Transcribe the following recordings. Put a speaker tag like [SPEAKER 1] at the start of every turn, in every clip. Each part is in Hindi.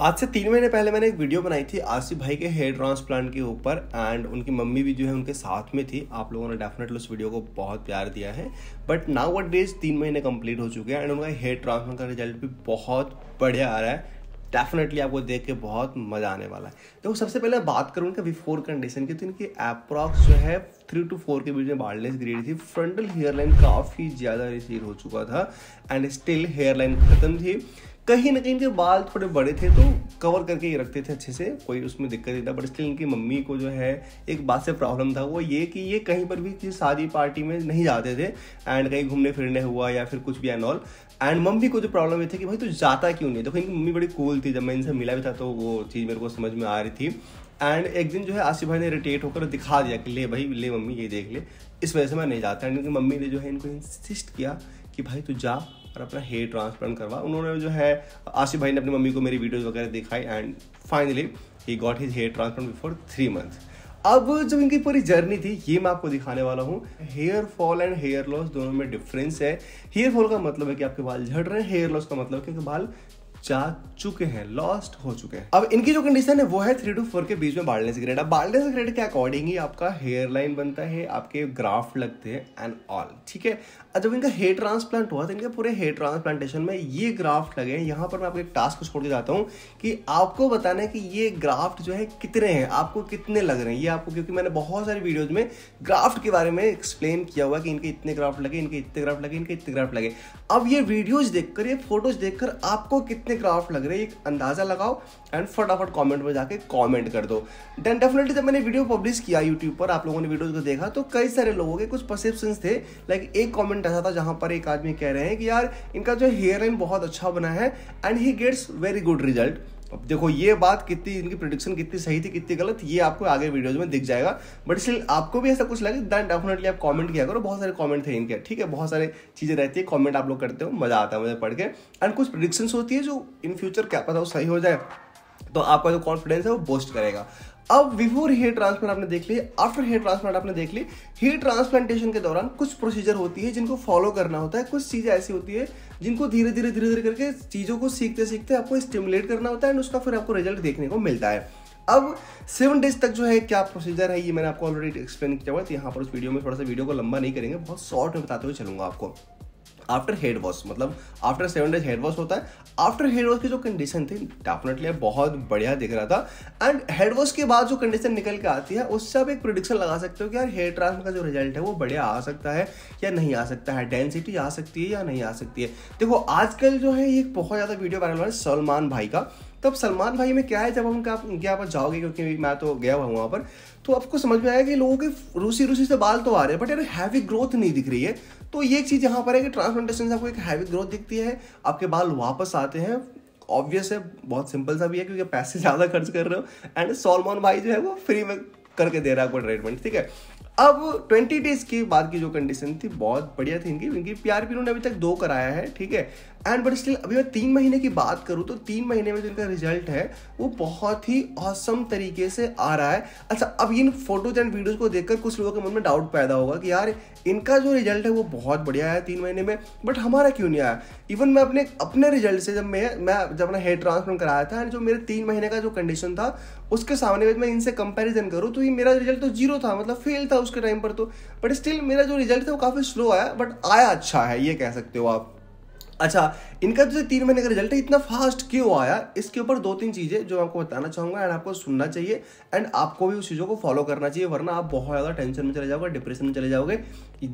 [SPEAKER 1] आज से तीन महीने पहले मैंने एक वीडियो बनाई थी आसिफ भाई के हेयर ट्रांसप्लांट के ऊपर एंड उनकी मम्मी भी जो है उनके साथ में थी आप लोगों ने डेफिनेटली उस वीडियो को बहुत प्यार दिया है बट नाउ वट डेज तीन महीने कंप्लीट हो चुके हैं एंड उनका हेयर ट्रांसप्लांट का रिजल्ट भी बहुत बढ़िया आ रहा है डेफिनेटली आपको देख के बहुत मजा आने वाला है तो सबसे पहले बात करूँ इनका बिफोर कंडीशन की तो इनकी अप्रॉक्स जो है थ्री टू फोर के बीच में बाल्डनेस ग्रेड थी फ्रंटल हेयर लाइन काफ़ी ज़्यादा रिसील हो चुका था एंड स्टिल हेयर लाइन ख़त्म थी कहीं ना कहीं इनके बाल थोड़े बड़े थे तो कवर करके ये रखते थे अच्छे से कोई उसमें दिक्कत नहीं था बट स्टिल इनकी मम्मी को जो है एक बात से प्रॉब्लम था वो ये कि ये कहीं पर भी किसी शादी पार्टी में नहीं जाते थे एंड कहीं घूमने फिरने हुआ या फिर कुछ भी एंड ऑल एंड मम्मी को जो प्रॉब्लम ये थी कि भाई तू तो जाता क्यों नहीं देखो इनकी मम्मी बड़ी कूल थी जब मैं इनसे मिला भी था तो वो चीज़ मेरे को समझ में आ रही थी एंड एक दिन जो है आसिफ भाई ने इरिटेट होकर दिखा दिया कि ले भाई ले मम्मी ये देख ले इस वजह से मैं नहीं जाता एंड इनकी मम्मी ने जो है इनको इंसिस्ट किया कि भाई तू जा और अपना हेयर ट्रांसप्लांट करवा उन्होंने जो है आशिफ भाई ने अपनी मम्मी को मेरी वीडियोज़ वगैरह दिखाई and finally he got his hair transplant before three month अब जो इनकी पूरी जर्नी थी ये मैं आपको दिखाने वाला हूँ hair fall and hair loss दोनों में डिफरेंस है हेयर फॉल का मतलब है कि आपके बाल झड़ रहे हैं हेयर लॉस का मतलब है कि बाल जा चुके हैं लॉस्ट हो चुके हैं अब इनकी जो कंडीशन है वो है थ्री टू फोर के बीच में बाल्डनेस ग्रेड अब बाल्डनेस ग्रेड के अकॉर्डिंग ही आपका हेयर लाइन बनता है आपके ग्राफ्ट लगते हैं एंड ऑल ठीक है जब इनका हेयर ट्रांसप्लांट हुआ तो इनके पूरे हेयर ट्रांसप्लांटेशन में ये ग्राफ्ट लगे हैं यहाँ पर मैं आपको एक टास्क छोड़ के जाता हूँ कि आपको बताना है कि ये ग्राफ्ट जो है कितने हैं आपको कितने लग रहे हैं ये आपको क्योंकि मैंने बहुत सारी वीडियोज में ग्राफ्ट के बारे में एक्सप्लेन किया हुआ कि इनके इतने ग्राफ्ट लगे इनके इतने ग्राफ्ट लगे इनके इतने ग्राफ्ट लगे अब ये वीडियोज देखकर ये फोटोज देखकर आपको कितने कितने क्राफ्ट लग रहे हैं एक अंदाज़ा लगाओ एंड फटाफट कमेंट में जाके कमेंट कर दो देन डेफिनेटली जब मैंने वीडियो पब्लिश किया यूट्यूब पर आप लोगों ने वीडियो को देखा तो कई सारे लोगों के कुछ परसेप्शन थे लाइक एक कॉमेंट ऐसा था जहाँ पर एक आदमी कह रहे हैं कि यार इनका जो हेयर लाइन बहुत अच्छा बना है and he gets very good result अब देखो ये बात कितनी इनकी प्रोडिक्शन कितनी सही थी कितनी गलत ये आपको आगे वीडियोज में दिख जाएगा बट स्टिल आपको भी ऐसा कुछ लगे दैन डेफिनेटली आप कमेंट किया करो बहुत सारे कमेंट थे इनके ठीक है बहुत सारे चीज़ें रहती है कमेंट आप लोग करते हो मज़ा आता है मुझे पढ़ के एंड कुछ प्रोडिक्शंस होती है जो इन फ्यूचर क्या पता वो सही हो जाए तो आपका जो कॉन्फिडेंस है वो बोस्ट करेगा अब बिफोर हेयर ट्रांसप्लांट आपने देख ली आफ्टर हेयर ट्रांसप्लांट आपने देख ली हेयर ट्रांसप्लांटेशन के दौरान कुछ प्रोसीजर होती है जिनको फॉलो करना होता है कुछ चीज़ें ऐसी होती है जिनको धीरे धीरे धीरे धीरे करके चीज़ों को सीखते सीखते आपको स्टिमुलेट करना होता है एंड उसका फिर आपको रिजल्ट देखने को मिलता है अब सेवन डेज तक जो है क्या प्रोसीजर है ये मैंने आपको ऑलरेडी एक्सप्लेन किया हुआ है तो यहाँ पर उस वीडियो में थोड़ा सा वीडियो को लंबा नहीं करेंगे बहुत शॉर्ट में बताते हुए चलूंगा आपको आफ्टर हेड वॉश मतलब after seven days head wash होता है आफ्टर हेड वॉश की जो कंडीशन थी डेफिनेटली बहुत बढ़िया दिख रहा था एंड हेड वॉश के बाद जो कंडीशन निकल के आती है उससे आप एक प्रोडिक्शन लगा सकते हो कि यार हेयर ट्रांसफर का जो रिजल्ट है वो बढ़िया आ सकता है या नहीं आ सकता है डेंसिटी आ सकती है या नहीं आ सकती है देखो आजकल जो है ये बहुत ज़्यादा वीडियो वायरल हो रहा है सलमान भाई का तो अब सलमान भाई में क्या है जब उनका आप उनके यहाँ पर जाओगे क्योंकि मैं तो गया हुआ वहाँ पर तो आपको समझ में आया कि लोगों के रूसी रूसी से बाल तो आ रहे हैं बट यार हैवी ग्रोथ नहीं दिख रही है तो ये एक चीज़ यहाँ पर है कि ट्रांसप्लांटेशन से आपको एक हैवी ग्रोथ दिखती है आपके बाल वापस आते हैं ऑब्वियस है बहुत सिंपल सा भी है क्योंकि पैसे ज़्यादा खर्च कर रहे हो एंड सलमान भाई जो है वो फ्री में करके दे रहा है आपको ट्रीटमेंट ठीक है अब 20 डेज की बाद की जो कंडीशन थी बहुत बढ़िया थी इनकी इनकी पीआरपी उन्होंने अभी तक दो कराया है ठीक है एंड बट स्टिल अभी मैं तीन महीने की बात करूँ तो तीन महीने में जो इनका रिजल्ट है वो बहुत ही औसम तरीके से आ रहा है अच्छा अब इन फोटोज एंड वीडियोज को देखकर कुछ लोगों के मन में डाउट पैदा होगा कि यार इनका जो रिजल्ट है वो बहुत बढ़िया है तीन महीने में बट हमारा क्यों नहीं आया इवन मैं अपने अपने रिजल्ट से जब मैं मैं जब अपना हेयर ट्रांसप्लांट कराया था एंड जो मेरे तीन महीने का जो कंडीशन था उसके सामने में मैं इनसे कंपेरिजन करूँ तो ये मेरा रिजल्ट तो जीरो था मतलब फेल था उसके टाइम पर तो बट स्टिल मेरा जो रिजल्ट था वो काफ़ी स्लो आया बट आया अच्छा है ये कह सकते हो आप अच्छा इनका जो तीन महीने का रिजल्ट है इतना फास्ट क्यों आया इसके ऊपर दो तीन चीज़ें जो आपको बताना चाहूँगा एंड आपको सुनना चाहिए एंड आपको भी उस चीज़ों को फॉलो करना चाहिए वरना आप बहुत ज़्यादा टेंशन में चले जाओगे डिप्रेशन में चले जाओगे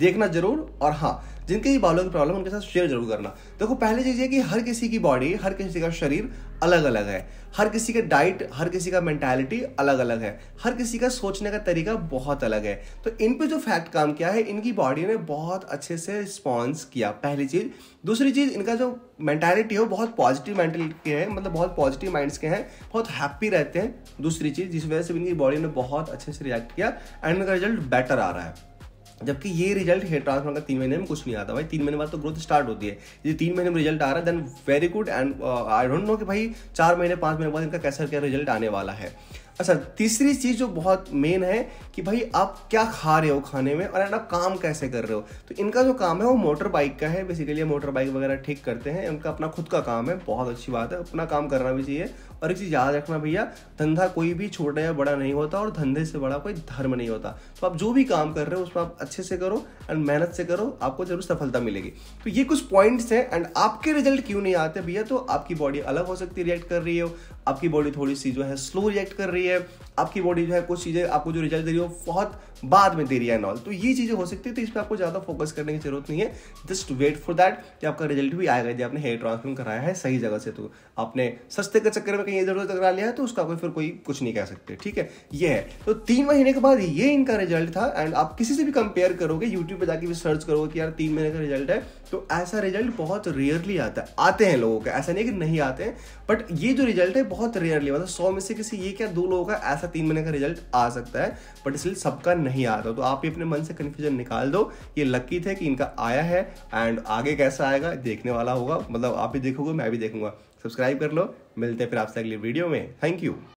[SPEAKER 1] देखना जरूर और हाँ जिनके भी बालों की प्रॉब्लम उनके साथ शेयर जरूर करना देखो पहली चीज़ ये कि हर किसी की बॉडी हर किसी का शरीर अलग अलग है हर किसी का डाइट हर किसी का मेंटालिटी अलग अलग है हर किसी का सोचने का तरीका बहुत अलग है तो इन पे जो फैक्ट काम किया है इनकी बॉडी ने बहुत अच्छे से रिस्पॉन्स किया पहली चीज़ दूसरी चीज़ इनका जो मैंटेलिटी है बहुत पॉजिटिव मेंटालिटी के हैं मतलब बहुत पॉजिटिव माइंड्स के हैं बहुत हैप्पी रहते हैं दूसरी चीज़ जिस वजह से इनकी बॉडी ने बहुत अच्छे से रिएक्ट किया एंड इनका रिजल्ट बेटर आ रहा है जबकि ये रिजल्ट हेयर ट्रांसप्लांट का तीन महीने में कुछ नहीं आता भाई तीन महीने बाद तो ग्रोथ स्टार्ट होती है ये तीन महीने में रिजल्ट आ रहा है then very good and I don't know कि भाई चार महीने पाँच महीने बाद इनका कैसा क्या रिजल्ट आने वाला है अच्छा तीसरी चीज़ जो बहुत मेन है कि भाई आप क्या खा रहे हो खाने में और आप काम कैसे कर रहे हो तो इनका जो काम है वो मोटर बाइक का है बेसिकली मोटर बाइक वगैरह ठीक करते हैं उनका अपना खुद का काम है बहुत अच्छी बात है अपना काम करना भी चाहिए और एक चीज़ याद रखना भैया धंधा कोई भी छोटा या बड़ा नहीं होता और धंधे से बड़ा कोई धर्म नहीं होता तो आप जो भी काम कर रहे हो उसमें आप अच्छे से करो एंड मेहनत से करो आपको जरूर सफलता मिलेगी तो ये कुछ पॉइंट्स हैं एंड आपके रिजल्ट क्यों नहीं आते भैया तो आपकी बॉडी अलग हो सकती रिएक्ट कर रही हो आपकी बॉडी थोड़ी सी जो है स्लो रिएक्ट कर रही है रही है आपकी बॉडी जो है कुछ चीज़ें आपको जो रिजल्ट दे रही हो बहुत बाद में दे रही है नॉल तो ये चीज़ें हो सकती है तो इस पर आपको ज़्यादा फोकस करने की जरूरत नहीं है जस्ट वेट फॉर दैट कि आपका रिजल्ट भी आएगा यदि आपने हेयर ट्रांसप्लांट कराया है सही जगह से तो आपने सस्ते के चक्कर में कहीं इधर उधर करा लिया है तो उसका कोई फिर कोई कुछ नहीं कह सकते ठीक है ये है तो तीन महीने के बाद ये इनका रिजल्ट था एंड आप किसी से भी कंपेयर करोगे यूट्यूब पर जाके भी सर्च करोगे कि यार तीन महीने का रिजल्ट है तो ऐसा रिजल्ट बहुत रेयरली आता है आते हैं लोगों का ऐसा नहीं कि नहीं आते हैं बट ये जो रिजल्ट है बहुत रेयरली मतलब सौ में से किसी ये क्या दो लोग लोगों का ऐसा तीन महीने का रिजल्ट आ सकता है बट इसलिए सबका नहीं आता तो आप ही अपने मन से कन्फ्यूजन निकाल दो ये लक्की थे कि इनका आया है एंड आगे कैसा आएगा देखने वाला होगा मतलब आप भी देखोगे मैं भी देखूंगा सब्सक्राइब कर लो मिलते हैं फिर आपसे अगली वीडियो में थैंक यू